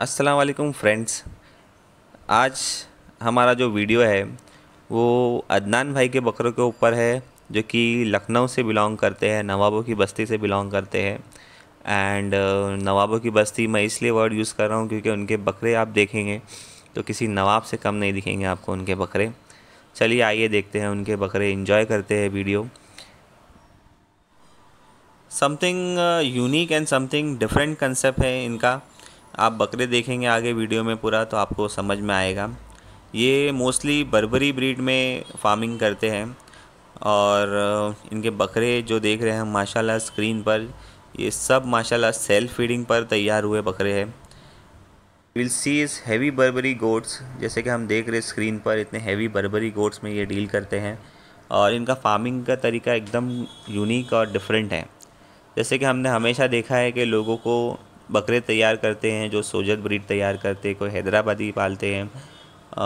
अस्सलाम वालेकुम फ्रेंड्स आज हमारा जो वीडियो है वो अदनान भाई के बकरों के ऊपर है जो कि लखनऊ से बिलोंग करते हैं नवाबों की बस्ती से बिलोंग करते हैं एंड नवाबों की बस्ती मैं इसलिए वर्ड यूज़ कर रहा हूँ क्योंकि उनके बकरे आप देखेंगे तो किसी नवाब से कम नहीं दिखेंगे आपको उनके बकरे चलिए आइए देखते हैं उनके बकरे इन्जॉय करते हैं video something unique and something different concept है इनका आप बकरे देखेंगे आगे वीडियो में पूरा तो आपको समझ में आएगा ये मोस्टली बर्बरी ब्रीड में फार्मिंग करते हैं और इनके बकरे जो देख रहे हैं माशाल्लाह स्क्रीन पर ये सब माशाल्लाह सेल्फ फीडिंग पर तैयार हुए बकरे हैं will see is heavy Barbari goats जैसे कि हम देख रहे स्क्रीन पर इतने हैवी बर्बरी गोट्स में ये डील करते हैं और इनका फार्मिंग का तरीका एकदम यूनिक और डिफरेंट है जैसे कि हमने हमेशा देखा है कि लोगों को बकरे तैयार करते हैं जो सोजत ब्रीड तैयार करते हैं कोई हैदराबादी पालते हैं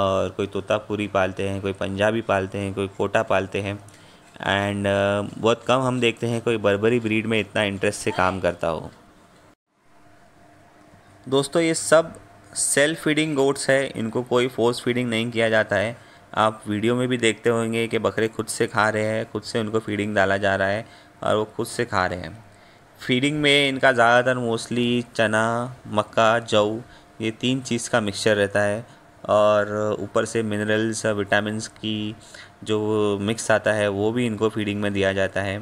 और कोई तोतापुरी पालते हैं कोई पंजाबी पालते हैं कोई कोटा पालते हैं एंड uh, बहुत कम हम देखते हैं कोई बर्बरी ब्रीड में इतना इंटरेस्ट से काम करता हो दोस्तों ये सब सेल्फ फीडिंग गोट्स है इनको कोई फोर्स फीडिंग नहीं किया जाता है आप वीडियो में भी देखते होंगे कि बकरे खुद से खा रहे हैं खुद से उनको फीडिंग डाला जा रहा है और वो खुद से खा रहे हैं फीडिंग में इनका ज़्यादातर मोस्टली चना मक्का जौ ये तीन चीज़ का मिक्सचर रहता है और ऊपर से मिनरल्स विटामिन की जो मिक्स आता है वो भी इनको फीडिंग में दिया जाता है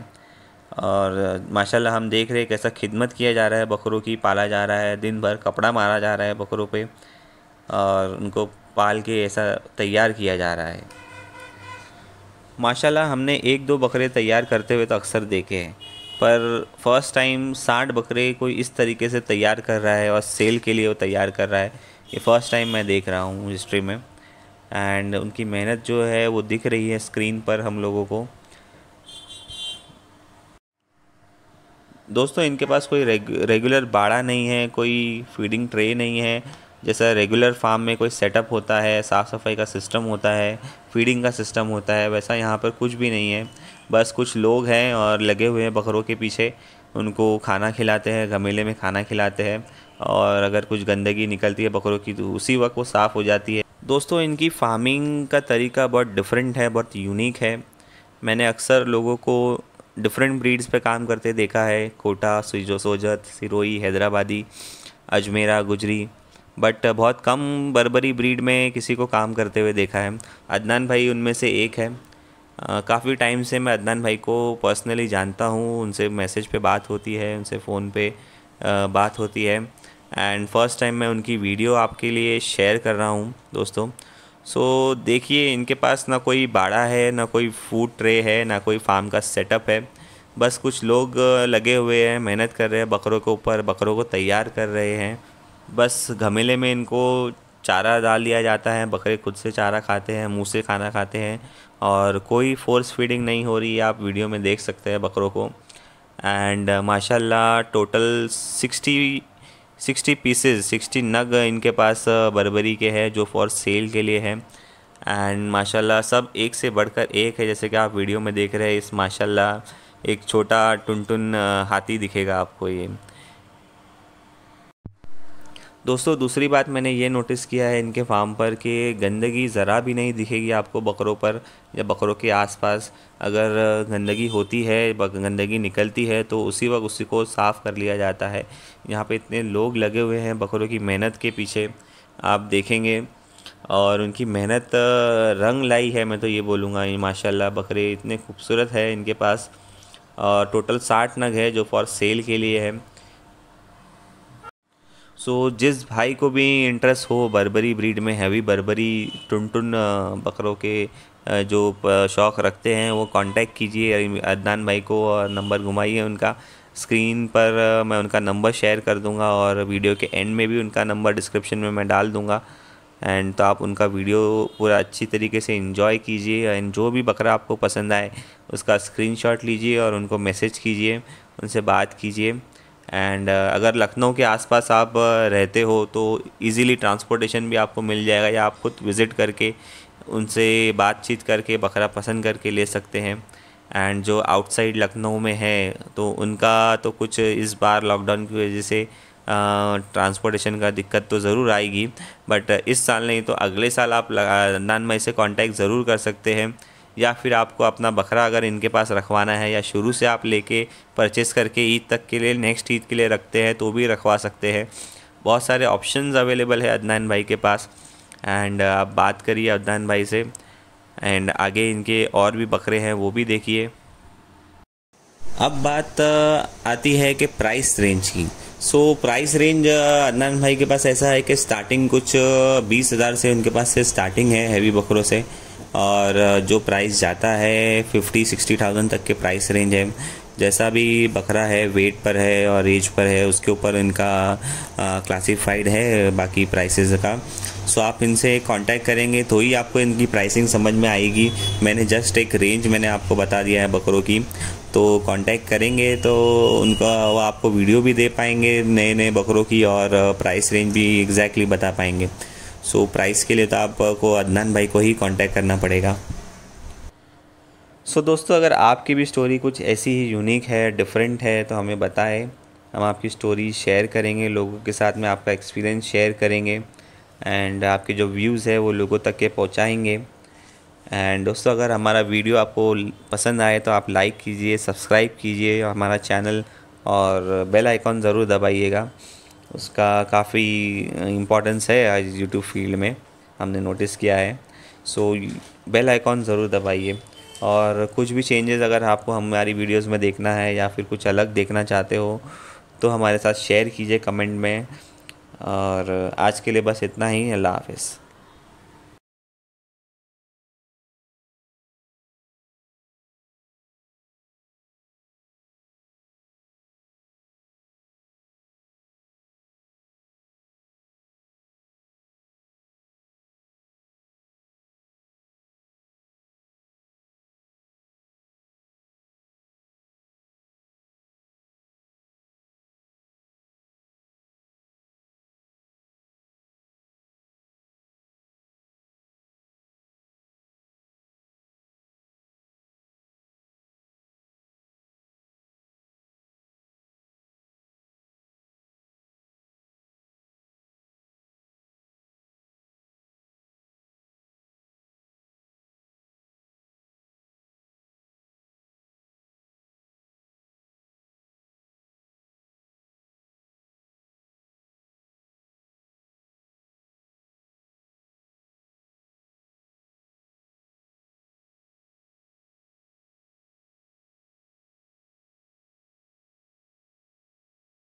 और माशाल्लाह हम देख रहे हैं कैसा खिदमत किया जा रहा है बकरों की पाला जा रहा है दिन भर कपड़ा मारा जा रहा है बकरों पे और उनको पाल के ऐसा तैयार किया जा रहा है माशाल्लाह हमने एक दो बकरे तैयार करते हुए तो अक्सर देखे हैं पर फर्स्ट टाइम साठ बकरे कोई इस तरीके से तैयार कर रहा है और सेल के लिए वो तैयार कर रहा है ये फर्स्ट टाइम मैं देख रहा हूँ हिस्ट्री में एंड उनकी मेहनत जो है वो दिख रही है स्क्रीन पर हम लोगों को दोस्तों इनके पास कोई रेगुलर बाड़ा नहीं है कोई फीडिंग ट्रे नहीं है जैसा रेगुलर फार्म में कोई सेटअप होता है साफ़ सफाई का सिस्टम होता है फीडिंग का सिस्टम होता है वैसा यहाँ पर कुछ भी नहीं है बस कुछ लोग हैं और लगे हुए हैं बकरों के पीछे उनको खाना खिलाते हैं गमेले में खाना खिलाते हैं और अगर कुछ गंदगी निकलती है बकरों की तो उसी वक्त वो साफ़ हो जाती है दोस्तों इनकी फार्मिंग का तरीका बहुत डिफरेंट है बहुत यूनिक है मैंने अक्सर लोगों को डिफरेंट ब्रीड्स पे काम करते देखा है कोटा सोजत सिरोई हैदराबादी अजमेरा गुजरी बट uh, बहुत कम बर्बरी ब्रीड में किसी को काम करते हुए देखा है अदनान भाई उनमें से एक है काफ़ी टाइम से मैं अदनान भाई को पर्सनली जानता हूँ उनसे मैसेज पे बात होती है उनसे फ़ोन पे बात होती है एंड फर्स्ट टाइम मैं उनकी वीडियो आपके लिए शेयर कर रहा हूँ दोस्तों सो so, देखिए इनके पास ना कोई बाड़ा है ना कोई फूड ट्रे है ना कोई फार्म का सेटअप है बस कुछ लोग लगे हुए हैं मेहनत कर रहे हैं बकरों के ऊपर बकरों को तैयार कर रहे हैं बस घमेले में इनको चारा डाल दिया जाता है बकरे खुद से चारा खाते हैं मुँह से खाना खाते हैं और कोई फोर्स फीडिंग नहीं हो रही है आप वीडियो में देख सकते हैं बकरों को एंड uh, माशाल्लाह total sixty sixty pieces sixty नग इनके पास uh, बरबरी के हैं जो फॉर सेल के लिए है एंड माशाल्लाह सब एक से बढ़कर एक है जैसे कि आप वीडियो में देख रहे हैं इस माशाल्लाह एक छोटा टुन टुन uh, हाथी दिखेगा आपको ये दोस्तों दूसरी बात मैंने ये नोटिस किया है इनके फार्म पर कि गंदगी ज़रा भी नहीं दिखेगी आपको बकरों पर या बकरों के आसपास अगर गंदगी होती है गंदगी निकलती है तो उसी वक्त उसी को साफ़ कर लिया जाता है यहाँ पे इतने लोग लगे हुए हैं बकरों की मेहनत के पीछे आप देखेंगे और उनकी मेहनत रंग लाई है मैं तो ये बोलूँगा माशाला बकरे इतने खूबसूरत है इनके पास और टोटल साठ नग है जो फॉर सेल के लिए है सो so, जिस भाई को भी इंटरेस्ट हो बर्बरी ब्रीड में हैवी बर्बरी टुन टुन बकरों के जो शौक़ रखते हैं वो कांटेक्ट कीजिए अदनान भाई को और नंबर घुमाइए उनका स्क्रीन पर मैं उनका नंबर शेयर कर दूंगा और वीडियो के एंड में भी उनका नंबर डिस्क्रिप्शन में मैं डाल दूंगा एंड तो आप उनका वीडियो पूरा अच्छी तरीके से इन्जॉय कीजिए एंड जो भी बकरा आपको पसंद आए उसका स्क्रीनशॉट लीजिए और उनको मैसेज कीजिए उनसे बात कीजिए एंड uh, अगर लखनऊ के आसपास आप uh, रहते हो तो इजीली ट्रांसपोर्टेशन भी आपको मिल जाएगा या आप खुद विज़िट करके उनसे बातचीत करके बकरा पसंद करके ले सकते हैं एंड जो आउटसाइड लखनऊ में है तो उनका तो कुछ इस बार लॉकडाउन की वजह से ट्रांसपोर्टेशन uh, का दिक्कत तो ज़रूर आएगी बट इस साल नहीं तो अगले साल आप मई से कांटेक्ट ज़रूर कर सकते हैं या फिर आपको अपना बकरा अगर इनके पास रखवाना है या शुरू से आप लेके परचेस करके ईद तक के लिए नेक्स्ट ईद के लिए रखते हैं तो भी रखवा सकते हैं बहुत सारे ऑप्शंस अवेलेबल है अदनान भाई के पास एंड uh, आप बात करिए अदनान भाई से एंड आगे इनके और भी बकरे हैं वो भी देखिए अब बात uh, आती है कि प्राइस रेंज की सो प्राइस रेंज अदनान भाई के पास ऐसा है कि स्टार्टिंग कुछ uh, बीस हज़ार से उनके पास से स्टार्टिंग है हैवी बकरों से और जो प्राइस जाता है फिफ्टी सिक्सटी थाउजेंड तक के प्राइस रेंज है जैसा भी बकरा है वेट पर है और एज पर है उसके ऊपर इनका क्लासिफाइड है बाकी प्राइसेस का सो आप इनसे कांटेक्ट करेंगे तो ही आपको इनकी प्राइसिंग समझ में आएगी मैंने जस्ट एक रेंज मैंने आपको बता दिया है बकरों की तो कांटेक्ट करेंगे तो उनका वो आपको वीडियो भी दे पाएंगे नए नए बकरों की और प्राइस रेंज भी एग्जैक्टली बता पाएंगे सो so, प्राइस के लिए तो आपको अदनान भाई को ही कांटेक्ट करना पड़ेगा सो so, दोस्तों अगर आपकी भी स्टोरी कुछ ऐसी ही यूनिक है डिफरेंट है तो हमें बताएं हम आपकी स्टोरी शेयर करेंगे लोगों के साथ में आपका एक्सपीरियंस शेयर करेंगे एंड आपके जो व्यूज़ है वो लोगों तक के पहुँचाएँगे एंड दोस्तों अगर हमारा वीडियो आपको पसंद आए तो आप लाइक कीजिए सब्सक्राइब कीजिए हमारा चैनल और बेल आइकॉन ज़रूर दबाइएगा उसका काफ़ी इम्पोर्टेंस है आज यूट्यूब फील्ड में हमने नोटिस किया है सो बेल आइकॉन ज़रूर दबाइए और कुछ भी चेंजेस अगर आपको हमारी वीडियोस में देखना है या फिर कुछ अलग देखना चाहते हो तो हमारे साथ शेयर कीजिए कमेंट में और आज के लिए बस इतना ही अल्लाह हाफिज़